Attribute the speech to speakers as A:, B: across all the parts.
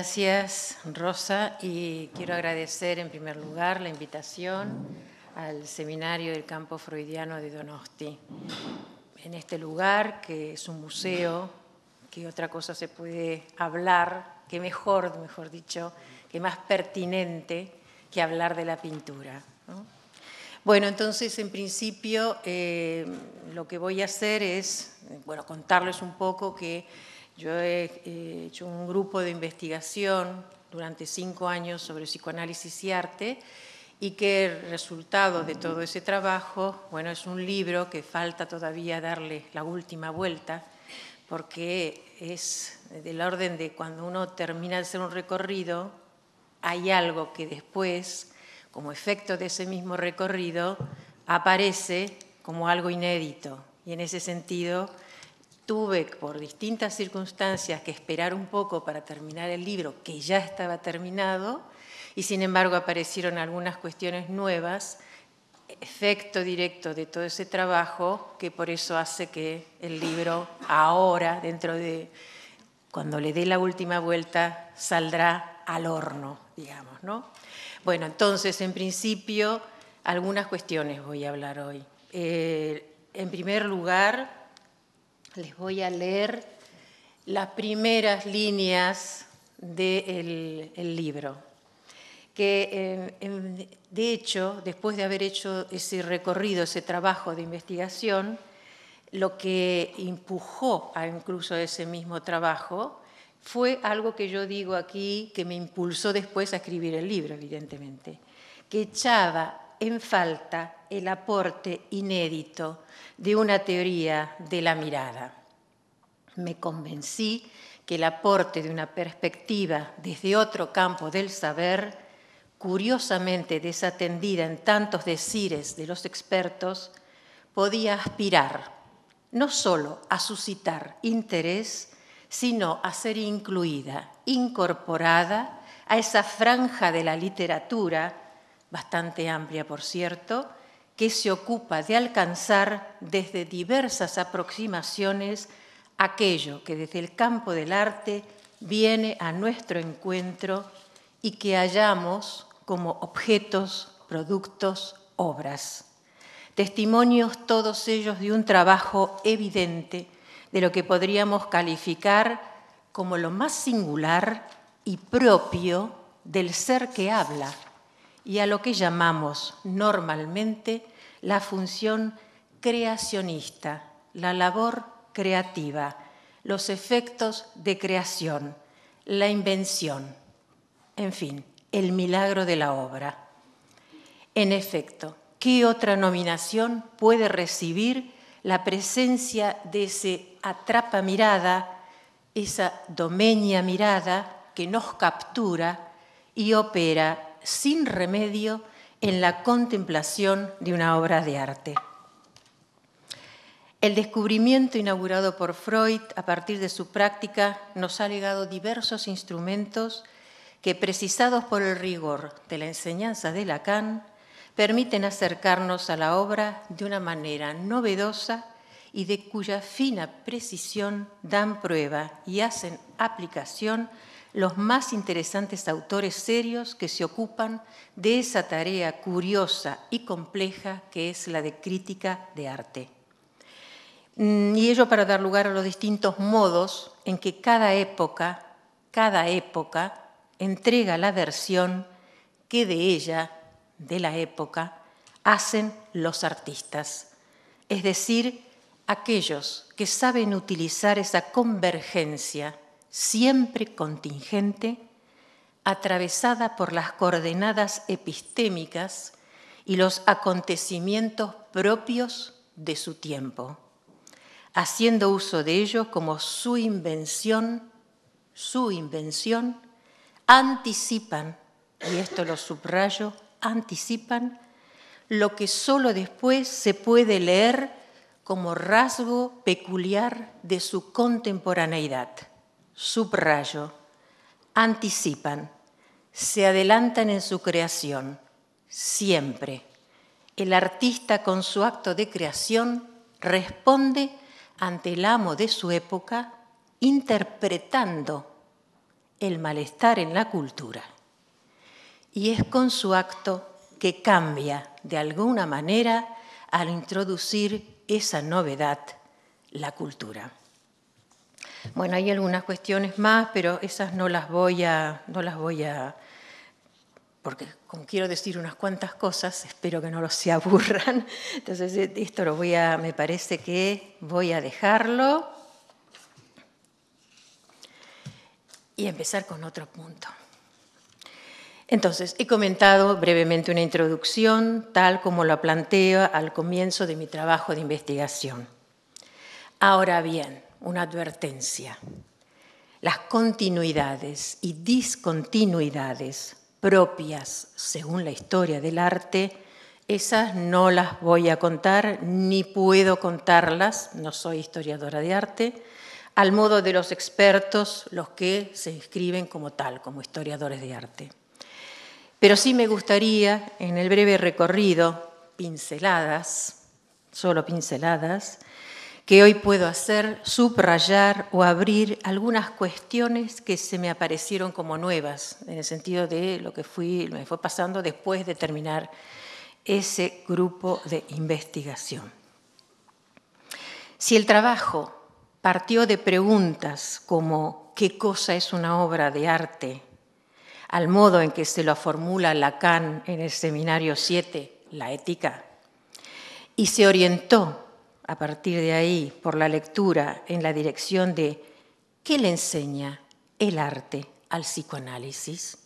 A: Gracias, Rosa, y quiero agradecer en primer lugar la invitación al seminario del campo freudiano de Donosti. En este lugar, que es un museo, que otra cosa se puede hablar, que mejor, mejor dicho, que más pertinente que hablar de la pintura. Bueno, entonces, en principio, eh, lo que voy a hacer es, bueno, contarles un poco que yo he hecho un grupo de investigación durante cinco años sobre psicoanálisis y arte y que el resultado de todo ese trabajo, bueno, es un libro que falta todavía darle la última vuelta, porque es del orden de cuando uno termina de hacer un recorrido, hay algo que después, como efecto de ese mismo recorrido, aparece como algo inédito. Y en ese sentido, tuve por distintas circunstancias que esperar un poco para terminar el libro, que ya estaba terminado, y sin embargo aparecieron algunas cuestiones nuevas, efecto directo de todo ese trabajo, que por eso hace que el libro ahora, dentro de, cuando le dé la última vuelta, saldrá al horno, digamos, Bueno, entonces, en principio, algunas cuestiones voy a hablar hoy. Eh, en primer lugar, les voy a leer las primeras líneas del libro, que eh, de hecho, después de haber hecho ese recorrido, ese trabajo de investigación, lo que empujó a incluso ese mismo trabajo fue algo que yo digo aquí que me impulsó después a escribir el libro, evidentemente, que echaba en falta el aporte inédito de una teoría de la mirada. Me convencí que el aporte de una perspectiva desde otro campo del saber, curiosamente desatendida en tantos decires de los expertos, podía aspirar no solo a suscitar interés, sino a ser incluida, incorporada a esa franja de la literatura, bastante amplia por cierto, que se ocupa de alcanzar desde diversas aproximaciones aquello que desde el campo del arte viene a nuestro encuentro y que hallamos como objetos, productos, obras. Testimonios todos ellos de un trabajo evidente de lo que podríamos calificar como lo más singular y propio del ser que habla y a lo que llamamos normalmente la función creacionista, la labor creativa, los efectos de creación, la invención, en fin, el milagro de la obra. En efecto, ¿qué otra nominación puede recibir la presencia de ese atrapa mirada, esa domeña mirada que nos captura y opera sin remedio en la contemplación de una obra de arte. El descubrimiento inaugurado por Freud a partir de su práctica nos ha legado diversos instrumentos que, precisados por el rigor de la enseñanza de Lacan, permiten acercarnos a la obra de una manera novedosa y de cuya fina precisión dan prueba y hacen aplicación los más interesantes autores serios que se ocupan de esa tarea curiosa y compleja que es la de crítica de arte. Mm, y ello para dar lugar a los distintos modos en que cada época, cada época entrega la versión que de ella, de la época, hacen los artistas, es decir, aquellos que saben utilizar esa convergencia siempre contingente, atravesada por las coordenadas epistémicas y los acontecimientos propios de su tiempo, haciendo uso de ellos como su invención, su invención, anticipan, y esto lo subrayo, anticipan lo que solo después se puede leer como rasgo peculiar de su contemporaneidad subrayo, anticipan, se adelantan en su creación, siempre. El artista con su acto de creación responde ante el amo de su época interpretando el malestar en la cultura. Y es con su acto que cambia de alguna manera al introducir esa novedad, la cultura. Bueno, hay algunas cuestiones más, pero esas no las voy a, no las voy a, porque como quiero decir unas cuantas cosas, espero que no los se aburran. Entonces eh, esto me parece que voy a dejarlo y empezar con otro punto. Entonces, he comentado brevemente una introducción, tal como la planteo al comienzo de mi trabajo de investigación. Ahora bien, una advertencia. Las continuidades y discontinuidades propias, según la historia del arte, esas no las voy a contar, ni puedo contarlas, no soy historiadora de arte, al modo de los expertos, los que se inscriben como tal, como historiadores de arte. Pero sí me gustaría, en el breve recorrido, pinceladas, solo pinceladas, que hoy puedo hacer, subrayar o abrir algunas cuestiones que se me aparecieron como nuevas, en el sentido de lo que me fue pasando después de terminar ese grupo de investigación. Si el trabajo partió de preguntas como ¿qué cosa es una obra de arte? al modo en que se lo formula Lacan en el seminario 7, la ética, y se orientó a partir de ahí por la lectura en la dirección de ¿qué le enseña el arte al psicoanálisis?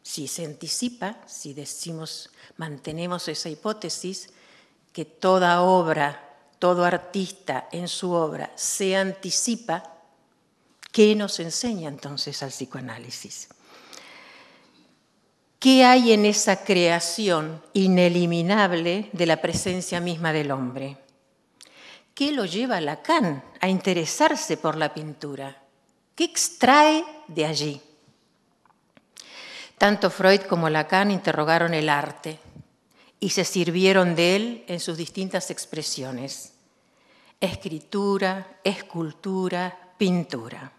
A: Si se anticipa, si decimos, mantenemos esa hipótesis, que toda obra, todo artista en su obra se anticipa, ¿qué nos enseña entonces al psicoanálisis? ¿Qué hay en esa creación ineliminable de la presencia misma del hombre? ¿Qué lo lleva a Lacan a interesarse por la pintura? ¿Qué extrae de allí? Tanto Freud como Lacan interrogaron el arte y se sirvieron de él en sus distintas expresiones. Escritura, escultura, pintura.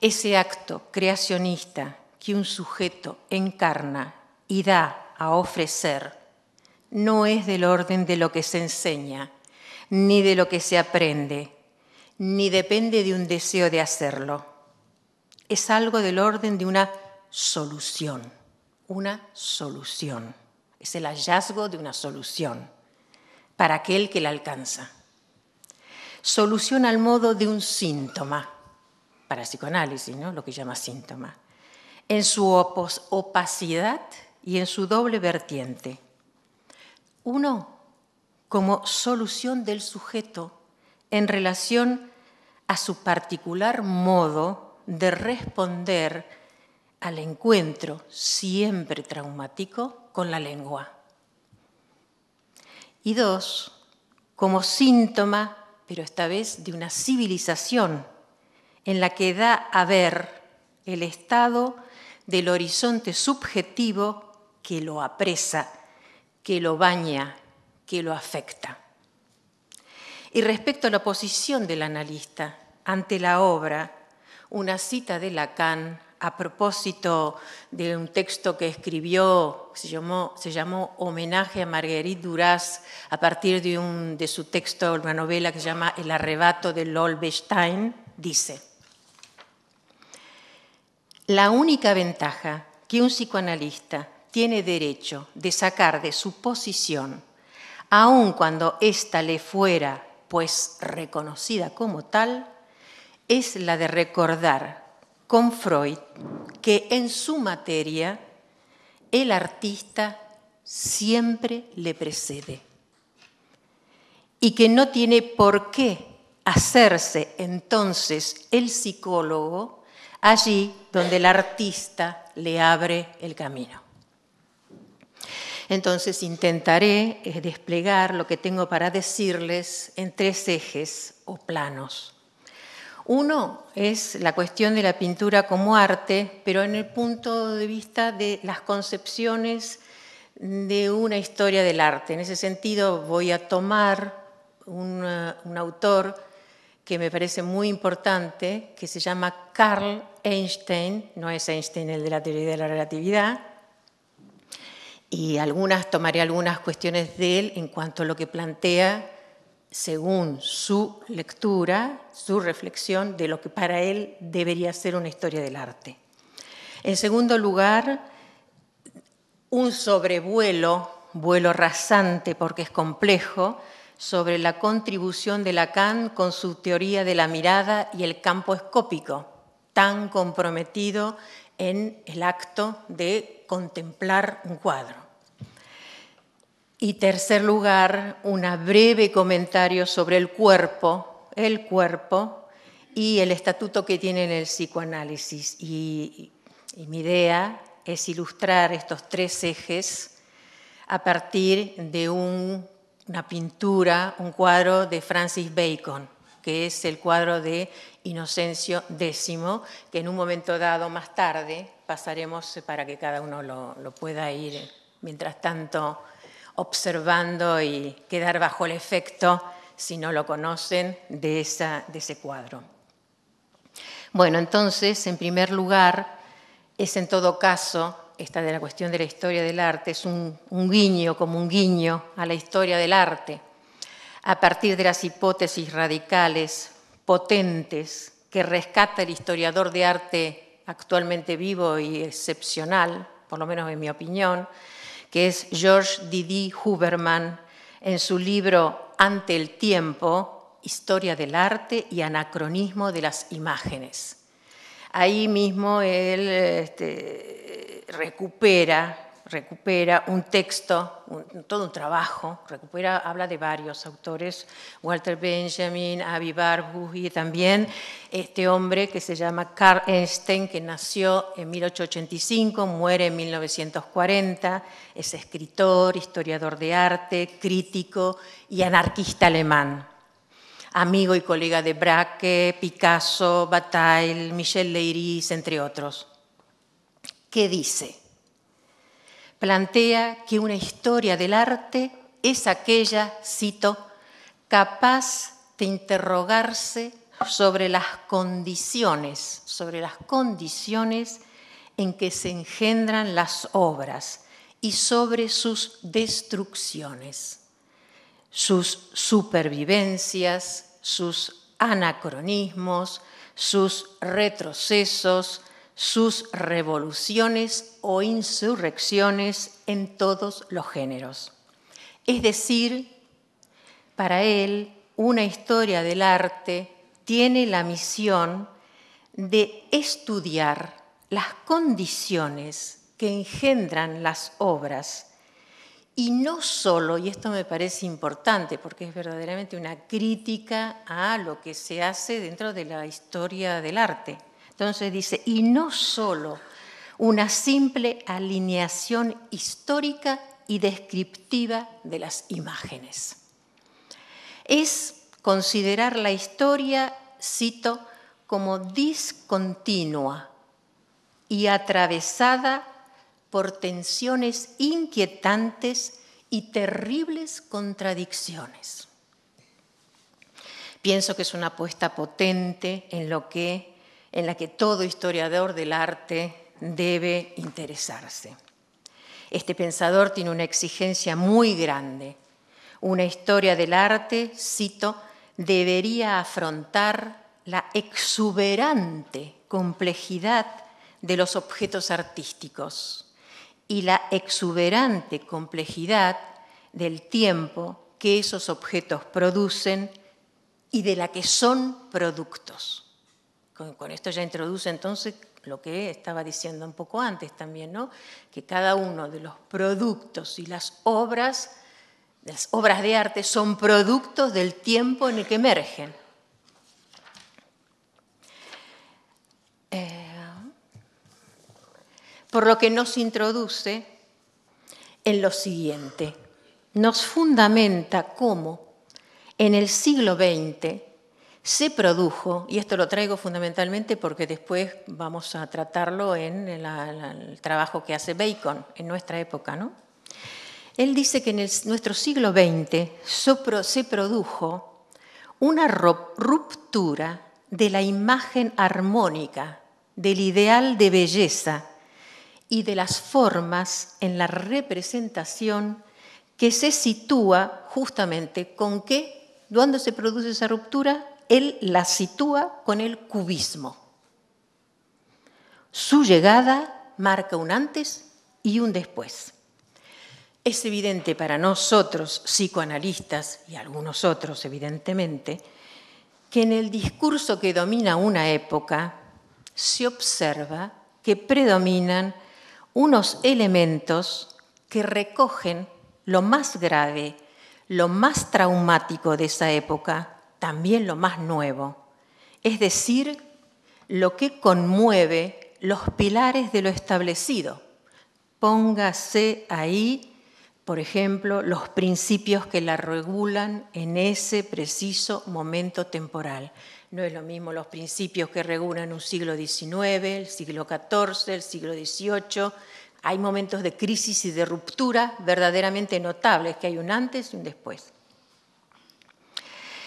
A: Ese acto creacionista que un sujeto encarna y da a ofrecer no es del orden de lo que se enseña ni de lo que se aprende, ni depende de un deseo de hacerlo. Es algo del orden de una solución, una solución. Es el hallazgo de una solución para aquel que la alcanza. Solución al modo de un síntoma, para psicoanálisis, ¿no? lo que llama síntoma, en su opacidad y en su doble vertiente. Uno, como solución del sujeto en relación a su particular modo de responder al encuentro siempre traumático con la lengua. Y dos, como síntoma, pero esta vez de una civilización en la que da a ver el estado del horizonte subjetivo que lo apresa, que lo baña, que lo afecta. Y respecto a la posición del analista ante la obra, una cita de Lacan a propósito de un texto que escribió, se llamó, Homenaje a Marguerite Duras, a partir de, un, de su texto, una novela que se llama El arrebato de Lolbestein, dice, la única ventaja que un psicoanalista tiene derecho de sacar de su posición aun cuando ésta le fuera pues reconocida como tal, es la de recordar con Freud que en su materia el artista siempre le precede y que no tiene por qué hacerse entonces el psicólogo allí donde el artista le abre el camino. Entonces intentaré eh, desplegar lo que tengo para decirles en tres ejes o planos. Uno es la cuestión de la pintura como arte, pero en el punto de vista de las concepciones de una historia del arte. En ese sentido voy a tomar un, autor que me parece muy importante, que se llama Carl Einstein, no es Einstein el de la teoría de la relatividad, y algunas tomaré algunas cuestiones de él en cuanto a lo que plantea según su lectura, su reflexión de lo que para él debería ser una historia del arte. En segundo lugar, un sobrevuelo, vuelo rasante porque es complejo, sobre la contribución de Lacan con su teoría de la mirada y el campo escópico, tan comprometido en el acto de contemplar un cuadro. Y tercer lugar, un breve comentario sobre el cuerpo, el cuerpo y el estatuto que tiene en el psicoanálisis. Y, mi idea es ilustrar estos tres ejes a partir de una pintura, un cuadro de Francis Bacon que es el cuadro de Inocencio X, que en un momento dado más tarde pasaremos eh, para que cada uno lo, pueda ir, mientras tanto, observando y quedar bajo el efecto, si no lo conocen, de, ese cuadro. Bueno, entonces, en primer lugar, es en todo caso esta de la cuestión de la historia del arte, es un, guiño, como un guiño a la historia del arte, a partir de las hipótesis radicales, potentes, que rescata el historiador de arte actualmente vivo y excepcional, por lo menos en mi opinión, que es George Didi Huberman, en su libro Ante el tiempo, Historia del arte y anacronismo de las imágenes. Ahí mismo él este, recupera recupera un texto, todo un trabajo, recupera, habla de varios autores, Walter Benjamin, Avi Barbuch y también este hombre que se llama Karl Einstein, que nació en 1885, muere en 1940, es escritor, historiador de arte, crítico y anarquista alemán. Amigo y colega de Braque, Picasso, Bataille, Michel Leiris, entre otros. ¿Qué dice? plantea que una historia del arte es aquella, cito, capaz de interrogarse sobre las condiciones, sobre las condiciones en que se engendran las obras y sobre sus destrucciones, sus supervivencias, sus anacronismos, sus retrocesos, sus revoluciones o insurrecciones en todos los géneros. Es decir, para él, una historia del arte tiene la misión de estudiar las condiciones que engendran las obras y no solo, y esto me parece importante porque es verdaderamente una crítica a lo que se hace dentro de la historia del arte, entonces dice, y no solo una simple alineación histórica y descriptiva de las imágenes. Es considerar la historia, cito, como discontinua y atravesada por tensiones inquietantes y terribles contradicciones. Pienso que es una apuesta potente en lo que en la que todo historiador del arte debe interesarse. Este pensador tiene una exigencia muy grande. Una historia del arte, cito, debería afrontar la exuberante complejidad de los objetos artísticos y la exuberante complejidad del tiempo que esos objetos producen y de la que son productos con, esto ya introduce entonces lo que estaba diciendo un poco antes también, ¿no? que cada uno de los productos y las obras, las obras de arte, son productos del tiempo en el que emergen. Eh, por lo que nos introduce en lo siguiente, nos fundamenta cómo en el siglo XX se produjo, y esto lo traigo fundamentalmente porque después vamos a tratarlo en el trabajo que hace Bacon en nuestra época, ¿no? Él dice que en nuestro siglo XX se produjo una ruptura de la imagen armónica, del ideal de belleza y de las formas en la representación que se sitúa justamente con qué, ¿Dónde se produce esa ruptura? él la sitúa con el cubismo. Su llegada marca un antes y un después. Es evidente para nosotros, psicoanalistas y algunos otros evidentemente, que en el discurso que domina una época se observa que predominan unos elementos que recogen lo más grave, lo más traumático de esa época también lo más nuevo, es decir, lo que conmueve los pilares de lo establecido. Póngase ahí, por ejemplo, los principios que la regulan en ese preciso momento temporal. No es lo mismo los principios que regulan un siglo XIX, el siglo XIV, el siglo XVIII. Hay momentos de crisis y de ruptura verdaderamente notables, que hay un antes y un después.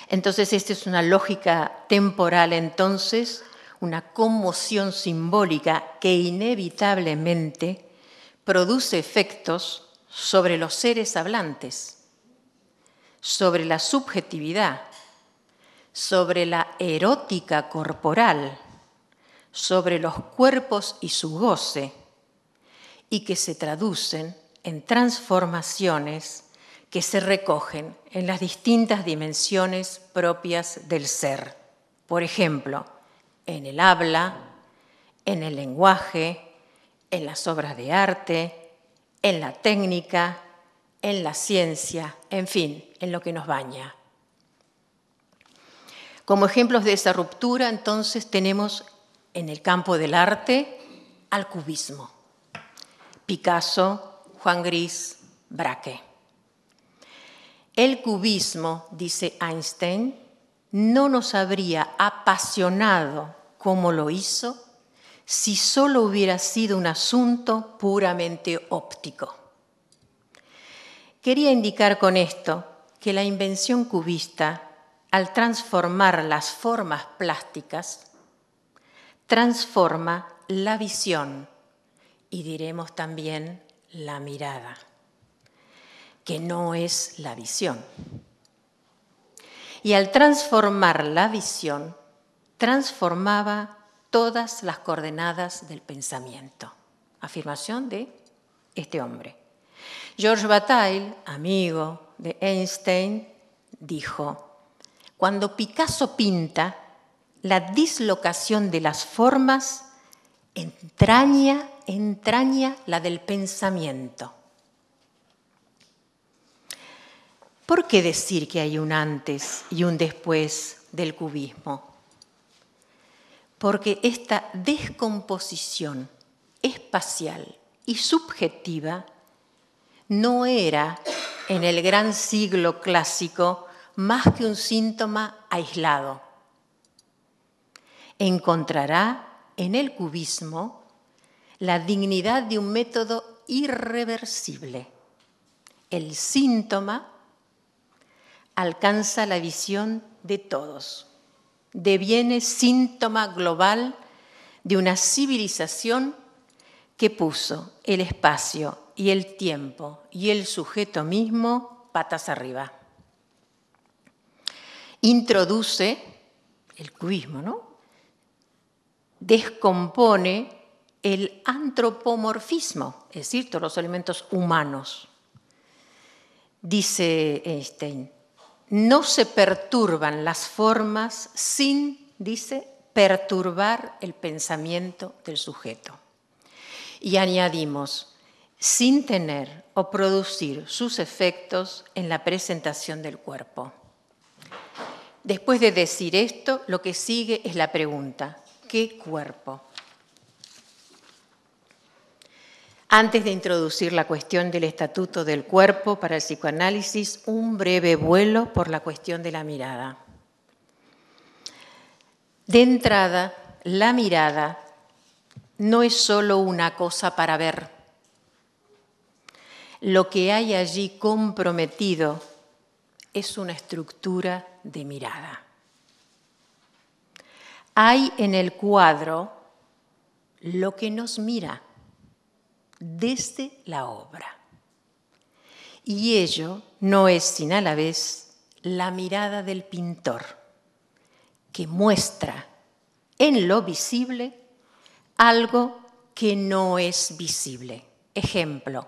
A: Entonces, esta es una lógica temporal, entonces, una conmoción simbólica que inevitablemente produce efectos sobre los seres hablantes, sobre la subjetividad, sobre la erótica corporal, sobre los cuerpos y su goce, y que se traducen en transformaciones que se recogen en las distintas dimensiones propias del ser. Por ejemplo, en el habla, en el lenguaje, en las obras de arte, en la técnica, en la ciencia, en fin, en lo que nos baña. Como ejemplos de esa ruptura, entonces tenemos en el campo del arte al cubismo. Picasso, Juan Gris, Braque. El cubismo, dice Einstein, no nos habría apasionado como lo hizo si solo hubiera sido un asunto puramente óptico. Quería indicar con esto que la invención cubista, al transformar las formas plásticas, transforma la visión y diremos también la mirada que no es la visión. Y al transformar la visión, transformaba todas las coordenadas del pensamiento. Afirmación de este hombre. George Bataille, amigo de Einstein, dijo, cuando Picasso pinta, la dislocación de las formas entraña, entraña la del pensamiento. ¿Por qué decir que hay un antes y un después del cubismo? Porque esta descomposición espacial y subjetiva no era en el gran siglo clásico más que un síntoma aislado. Encontrará en el cubismo la dignidad de un método irreversible, el síntoma alcanza la visión de todos. Deviene síntoma global de una civilización que puso el espacio y el tiempo y el sujeto mismo patas arriba. Introduce el cubismo, ¿no? Descompone el antropomorfismo, es decir, todos los elementos humanos. Dice Einstein, no se perturban las formas sin, dice, perturbar el pensamiento del sujeto. Y añadimos, sin tener o producir sus efectos en la presentación del cuerpo. Después de decir esto, lo que sigue es la pregunta, ¿qué cuerpo? Antes de introducir la cuestión del estatuto del cuerpo para el psicoanálisis, un breve vuelo por la cuestión de la mirada. De entrada, la mirada no es solo una cosa para ver. Lo que hay allí comprometido es una estructura de mirada. Hay en el cuadro lo que nos mira desde la obra. Y ello no es sin a la vez la mirada del pintor, que muestra en lo visible algo que no es visible. Ejemplo,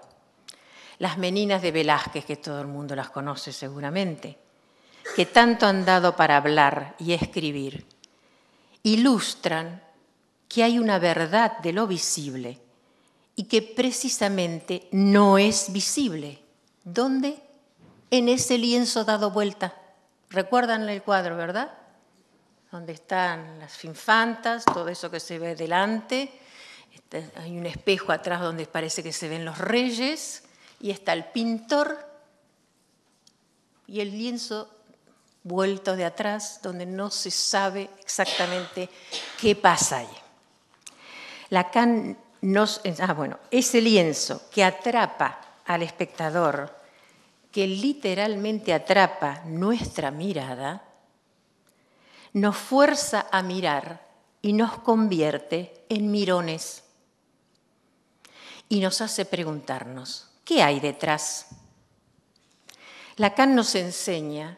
A: las meninas de Velázquez, que todo el mundo las conoce seguramente, que tanto han dado para hablar y escribir, ilustran que hay una verdad de lo visible y que precisamente no es visible. ¿Dónde? En ese lienzo dado vuelta. Recuerdan el cuadro, ¿verdad? Donde están las infantas, todo eso que se ve delante. Este, hay un espejo atrás donde parece que se ven los reyes y está el pintor y el lienzo vuelto de atrás donde no se sabe exactamente qué pasa ahí. Lacan ah, bueno, ese lienzo que atrapa al espectador, que literalmente atrapa nuestra mirada, nos fuerza a mirar y nos convierte en mirones. Y nos hace preguntarnos, ¿qué hay detrás? Lacan nos enseña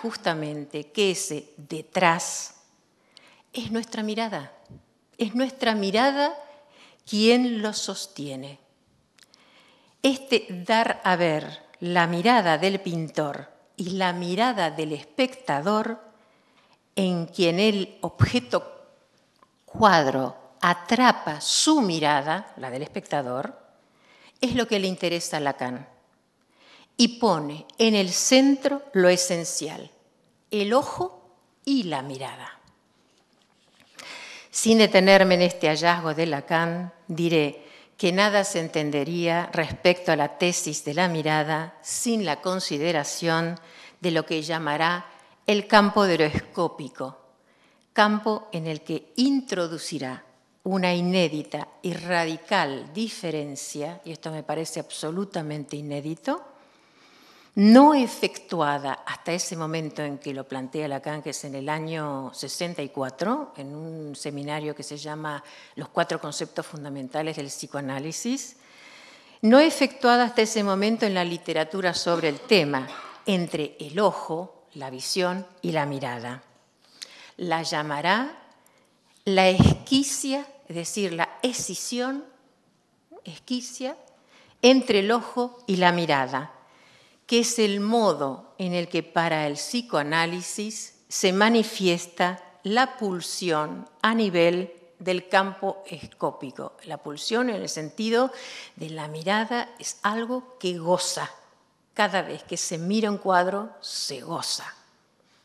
A: justamente que ese detrás es nuestra mirada, es nuestra mirada ¿Quién lo sostiene? Este dar a ver la mirada del pintor y la mirada del espectador, en quien el objeto cuadro atrapa su mirada, la del espectador, es lo que le interesa a Lacan. Y pone en el centro lo esencial, el ojo y la mirada. Sin detenerme en este hallazgo de Lacan, diré que nada se entendería respecto a la tesis de la mirada sin la consideración de lo que llamará el campo escópico, campo en el que introducirá una inédita y radical diferencia, y esto me parece absolutamente inédito, no efectuada hasta ese momento en que lo plantea Lacan, que es en el año 64, en un seminario que se llama Los cuatro conceptos fundamentales del psicoanálisis, no efectuada hasta ese momento en la literatura sobre el tema, entre el ojo, la visión y la mirada. La llamará la esquicia, es decir, la escisión, esquicia, entre el ojo y la mirada que es el modo en el que para el psicoanálisis se manifiesta la pulsión a nivel del campo escópico. La pulsión en el sentido de la mirada es algo que goza. Cada vez que se mira un cuadro, se goza.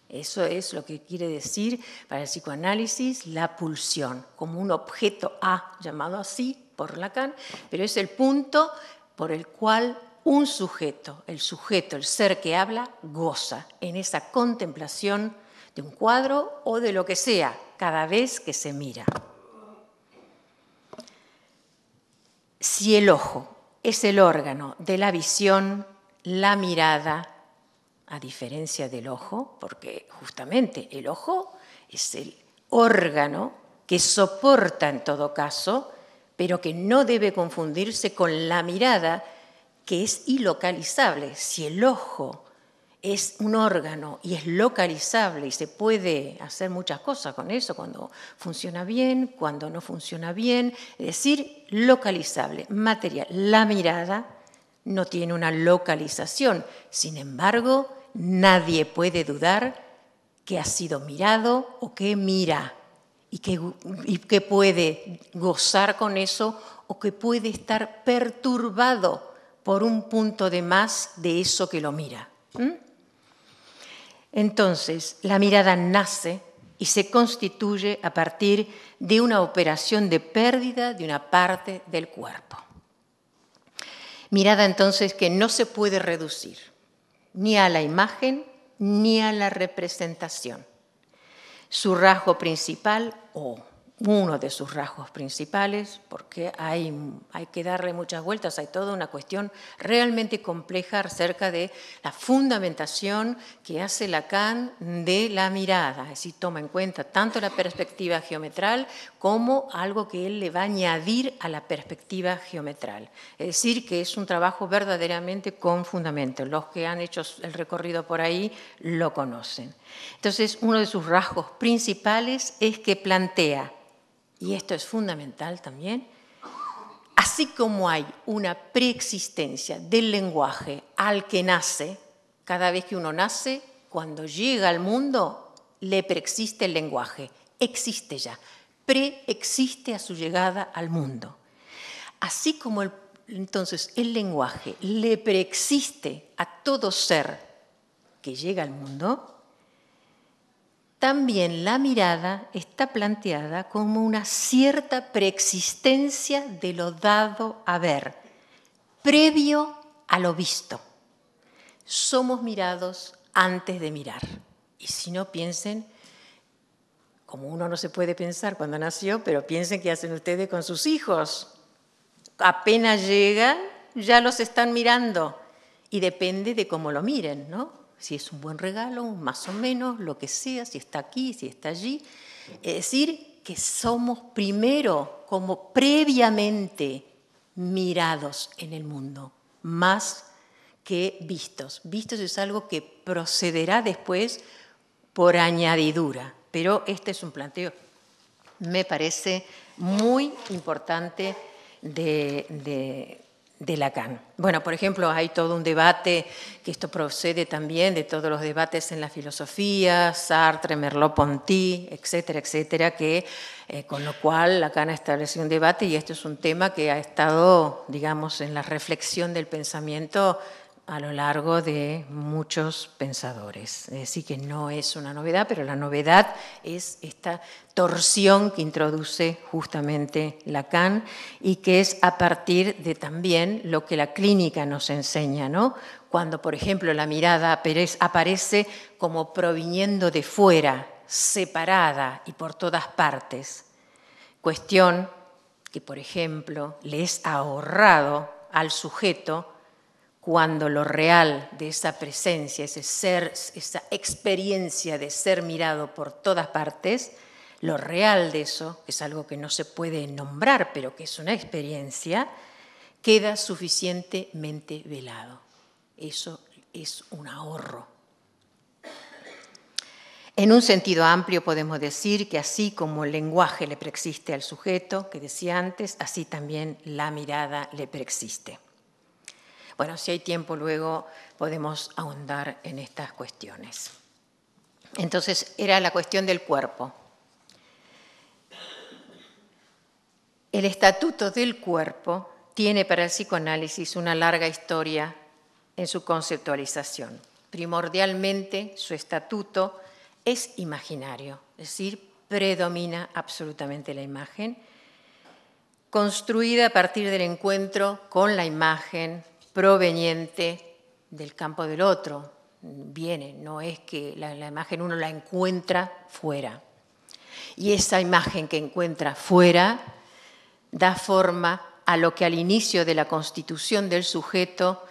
A: Eso es lo que quiere decir para el psicoanálisis la pulsión, como un objeto A, llamado así por Lacan, pero es el punto por el cual un sujeto, el sujeto, el ser que habla, goza en esa contemplación de un cuadro o de lo que sea cada vez que se mira. Si el ojo es el órgano de la visión, la mirada, a diferencia del ojo, porque justamente el ojo es el órgano que soporta en todo caso, pero que no debe confundirse con la mirada, que es ilocalizable. Si el ojo es un órgano y es localizable y se puede hacer muchas cosas con eso, cuando funciona bien, cuando no funciona bien, es decir, localizable, material. La mirada no tiene una localización, sin embargo, nadie puede dudar que ha sido mirado o que mira y que, y que puede gozar con eso o que puede estar perturbado por un punto de más de eso que lo mira. Entonces, la mirada nace y se constituye a partir de una operación de pérdida de una parte del cuerpo. Mirada entonces que no se puede reducir ni a la imagen ni a la representación. Su rasgo principal, o uno de sus rasgos principales, porque hay, hay que darle muchas vueltas, hay toda una cuestión realmente compleja acerca de la fundamentación que hace Lacan de la mirada, es decir, toma en cuenta tanto la perspectiva geometral como algo que él le va a añadir a la perspectiva geometral. Es decir, que es un trabajo verdaderamente con fundamento, los que han hecho el recorrido por ahí lo conocen. Entonces, uno de sus rasgos principales es que plantea y esto es fundamental también, así como hay una preexistencia del lenguaje al que nace, cada vez que uno nace, cuando llega al mundo, le preexiste el lenguaje, existe ya, preexiste a su llegada al mundo. Así como entonces el lenguaje le preexiste a todo ser que llega al mundo, también la mirada está planteada como una cierta preexistencia de lo dado a ver, previo a lo visto. Somos mirados antes de mirar. Y si no piensen, como uno no se puede pensar cuando nació, pero piensen qué hacen ustedes con sus hijos. Apenas llegan, ya los están mirando. Y depende de cómo lo miren, ¿no? si es un buen regalo, más o menos, lo que sea, si está aquí, si está allí. Es decir, que somos primero, como previamente, mirados en el mundo, más que vistos. Vistos es algo que procederá después por añadidura, pero este es un planteo, me parece, muy importante de de Lacan. Bueno, por ejemplo, hay todo un debate, que esto procede también de todos los debates en la filosofía, Sartre, Merleau-Ponty, etcétera, etcétera, que, eh, con lo cual Lacan ha establecido un debate y esto es un tema que ha estado, digamos, en la reflexión del pensamiento a lo largo de muchos pensadores. decir, eh, que no es una novedad, pero la novedad es esta torsión que introduce justamente Lacan y que es a partir de también lo que la clínica nos enseña, Cuando, por ejemplo, la mirada aparece como proviniendo de fuera, separada y por todas partes. Cuestión que, por ejemplo, le es ahorrado al sujeto cuando lo real de esa presencia, ese ser, esa experiencia de ser mirado por todas partes, lo real de eso, que es algo que no se puede nombrar, pero que es una experiencia, queda suficientemente velado. Eso es un ahorro. En un sentido amplio podemos decir que así como el lenguaje le preexiste al sujeto, que decía antes, así también la mirada le preexiste. Bueno, si hay tiempo luego podemos ahondar en estas cuestiones. Entonces era la cuestión del cuerpo. El estatuto del cuerpo tiene para el psicoanálisis una larga historia en su conceptualización. Primordialmente su estatuto es imaginario, es decir, predomina absolutamente la imagen, construida a partir del encuentro con la imagen proveniente del campo del otro, viene, no es que la, imagen uno la encuentra fuera. Y esa imagen que encuentra fuera da forma a lo que al inicio de la constitución del sujeto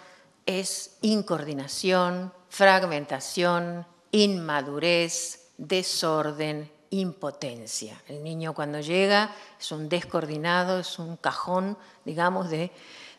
A: es incoordinación, fragmentación, inmadurez, desorden, impotencia. El niño cuando llega es un descoordinado, es un cajón, digamos, de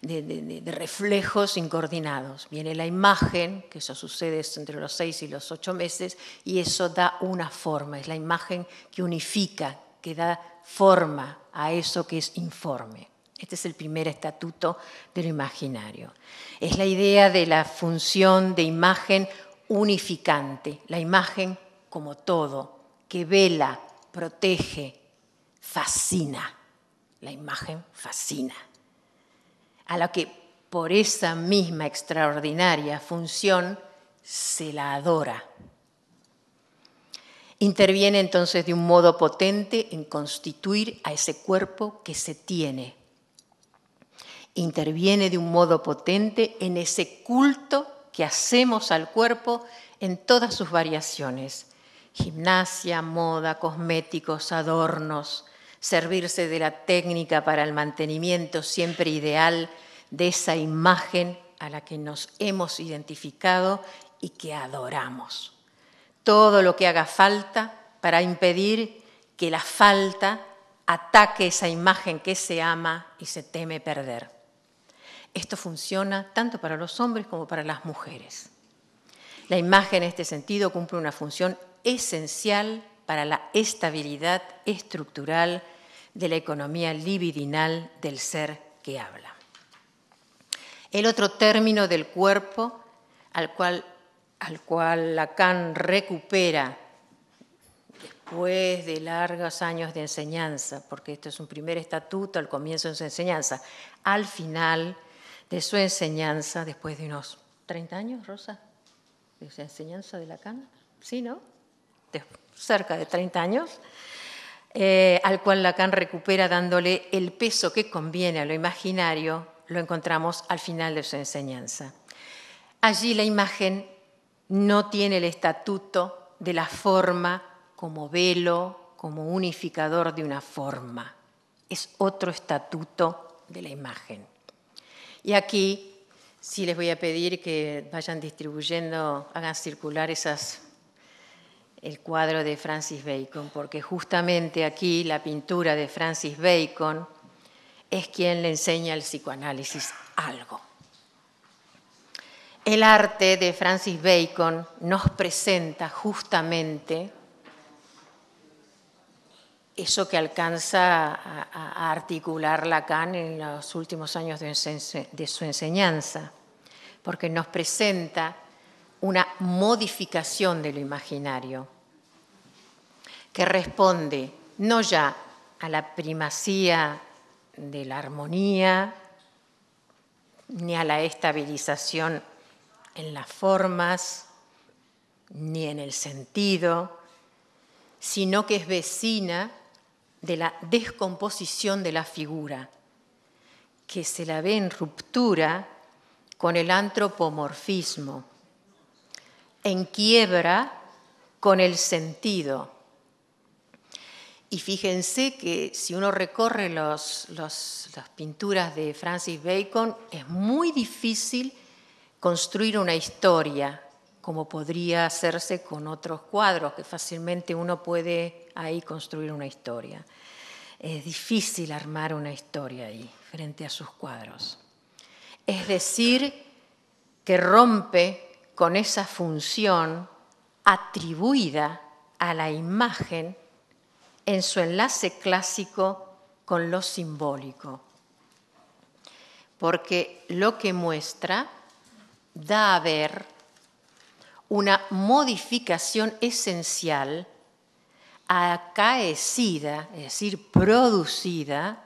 A: de, reflejos incoordinados. Viene la imagen, que eso sucede entre los seis y los ocho meses, y eso da una forma, es la imagen que unifica, que da forma a eso que es informe. Este es el primer estatuto del imaginario. Es la idea de la función de imagen unificante, la imagen como todo, que vela, protege, fascina. La imagen fascina a la que por esa misma extraordinaria función se la adora. Interviene entonces de un modo potente en constituir a ese cuerpo que se tiene. Interviene de un modo potente en ese culto que hacemos al cuerpo en todas sus variaciones. Gimnasia, moda, cosméticos, adornos, servirse de la técnica para el mantenimiento siempre ideal de esa imagen a la que nos hemos identificado y que adoramos. Todo lo que haga falta para impedir que la falta ataque esa imagen que se ama y se teme perder. Esto funciona tanto para los hombres como para las mujeres. La imagen en este sentido cumple una función esencial para la estabilidad estructural de la economía libidinal del ser que habla. El otro término del cuerpo al cual, al cual Lacan recupera después de largos años de enseñanza, porque esto es un primer estatuto al comienzo de su enseñanza, al final de su enseñanza, después de unos 30 años, Rosa, de su enseñanza de Lacan, ¿sí, no? cerca de 30 años, eh, al cual Lacan recupera dándole el peso que conviene a lo imaginario, lo encontramos al final de su enseñanza. Allí la imagen no tiene el estatuto de la forma como velo, como unificador de una forma. Es otro estatuto de la imagen. Y aquí sí les voy a pedir que vayan distribuyendo, hagan circular esas el cuadro de Francis Bacon, porque justamente aquí la pintura de Francis Bacon es quien le enseña el psicoanálisis algo. El arte de Francis Bacon nos presenta justamente eso que alcanza a, articular Lacan en los últimos años de, su enseñanza, porque nos presenta una modificación de lo imaginario, que responde no ya a la primacía de la armonía, ni a la estabilización en las formas, ni en el sentido, sino que es vecina de la descomposición de la figura, que se la ve en ruptura con el antropomorfismo, en quiebra con el sentido. Y fíjense que si uno recorre las pinturas de Francis Bacon, es muy difícil construir una historia, como podría hacerse con otros cuadros, que fácilmente uno puede ahí construir una historia. Es difícil armar una historia ahí, frente a sus cuadros. Es decir, que rompe con esa función atribuida a la imagen en su enlace clásico con lo simbólico. Porque lo que muestra da a ver una modificación esencial acaecida, es decir, producida,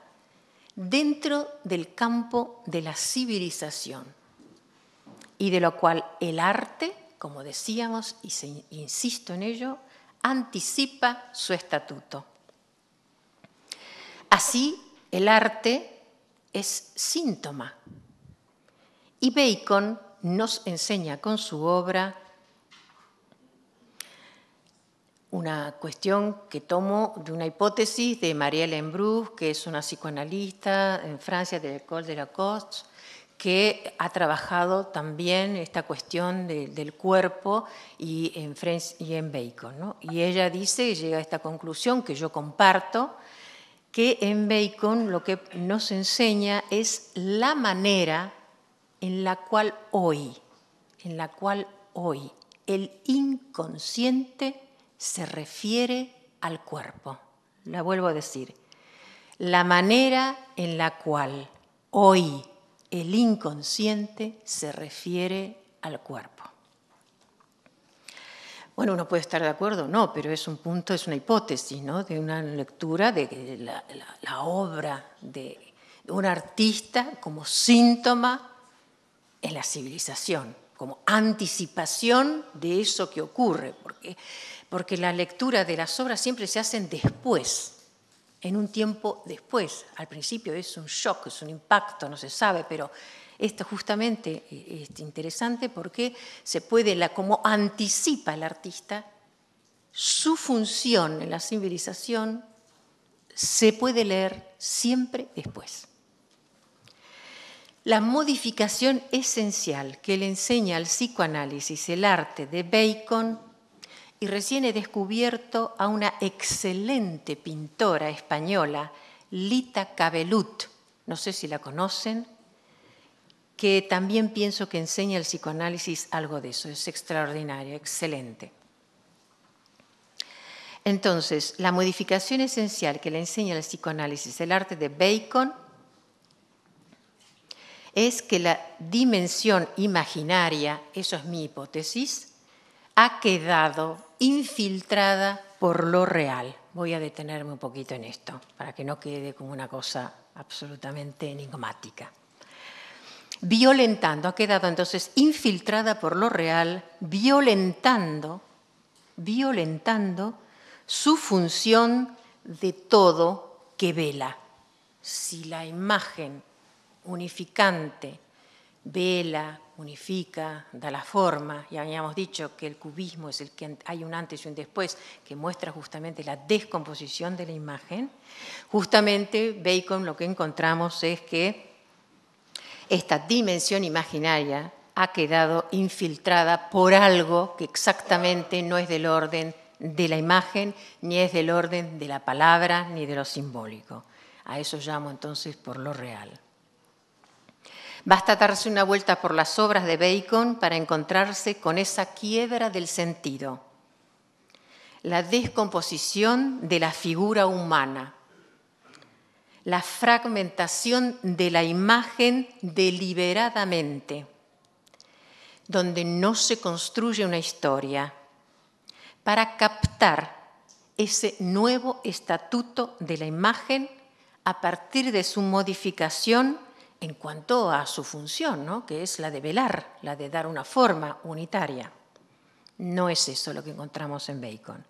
A: dentro del campo de la civilización y de lo cual el arte, como decíamos, y insisto en ello, anticipa su estatuto. Así, el arte es síntoma. Y Bacon nos enseña con su obra una cuestión que tomo de una hipótesis de Marielle Lembrú, que es una psicoanalista en Francia de École de la Coste, que ha trabajado también esta cuestión del cuerpo y en, y en Bacon. Y ella dice, y llega a esta conclusión que yo comparto, que en Bacon lo que nos enseña es la manera en la cual hoy, en la cual hoy el inconsciente se refiere al cuerpo. La vuelvo a decir, la manera en la cual hoy el inconsciente se refiere al cuerpo. Bueno, uno puede estar de acuerdo no, pero es un punto, es una hipótesis, ¿no? De una lectura de la, obra de un artista como síntoma en la civilización, como anticipación de eso que ocurre, porque, porque la lectura de las obras siempre se hacen después en un tiempo después. Al principio es un shock, es un impacto, no se sabe, pero esto justamente eh, es interesante porque se puede, la, como anticipa el artista, su función en la civilización se puede leer siempre después. La modificación esencial que le enseña al psicoanálisis el arte de Bacon y recién he descubierto a una excelente pintora española, Lita Cabelut, no sé si la conocen, que también pienso que enseña el psicoanálisis algo de eso, es extraordinario, excelente. Entonces, la modificación esencial que le enseña el psicoanálisis, el arte de Bacon, es que la dimensión imaginaria, eso es mi hipótesis, ha quedado infiltrada por lo real. Voy a detenerme un poquito en esto, para que no quede como una cosa absolutamente enigmática. Violentando, ha quedado entonces infiltrada por lo real, violentando, violentando su función de todo que vela. Si la imagen unificante vela, unifica, da la forma. Ya habíamos dicho que el cubismo es el que hay un antes y un después, que muestra justamente la descomposición de la imagen. Justamente Bacon lo que encontramos es que esta dimensión imaginaria ha quedado infiltrada por algo que exactamente no es del orden de la imagen, ni es del orden de la palabra, ni de lo simbólico. A eso llamo entonces por lo real. Basta darse una vuelta por las obras de Bacon para encontrarse con esa quiebra del sentido, la descomposición de la figura humana, la fragmentación de la imagen deliberadamente, donde no se construye una historia, para captar ese nuevo estatuto de la imagen a partir de su modificación en cuanto a su función, ¿no? que es la de velar, la de dar una forma unitaria. No es eso lo que encontramos en Bacon.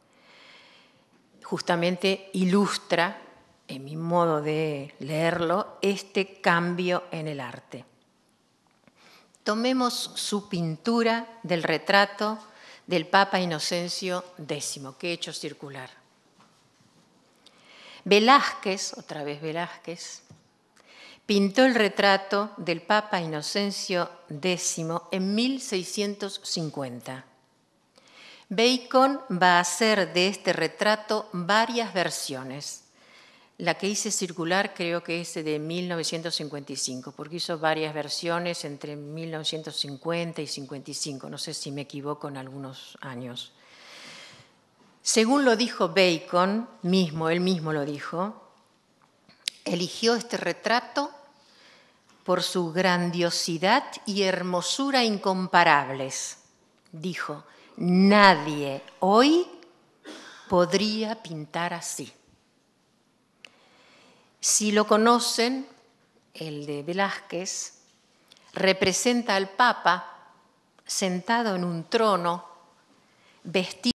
A: Justamente ilustra, en mi modo de leerlo, este cambio en el arte. Tomemos su pintura del retrato del Papa Inocencio X, que he hecho circular. Velázquez, otra vez Velázquez, pintó el retrato del Papa Inocencio X en 1650. Bacon va a hacer de este retrato varias versiones. La que hice circular creo que es de 1955, porque hizo varias versiones entre 1950 y 55, no sé si me equivoco en algunos años. Según lo dijo Bacon, mismo, él mismo lo dijo, eligió este retrato por su grandiosidad y hermosura incomparables. Dijo, nadie hoy podría pintar así. Si lo conocen, el de Velázquez, representa al Papa sentado en un trono, vestido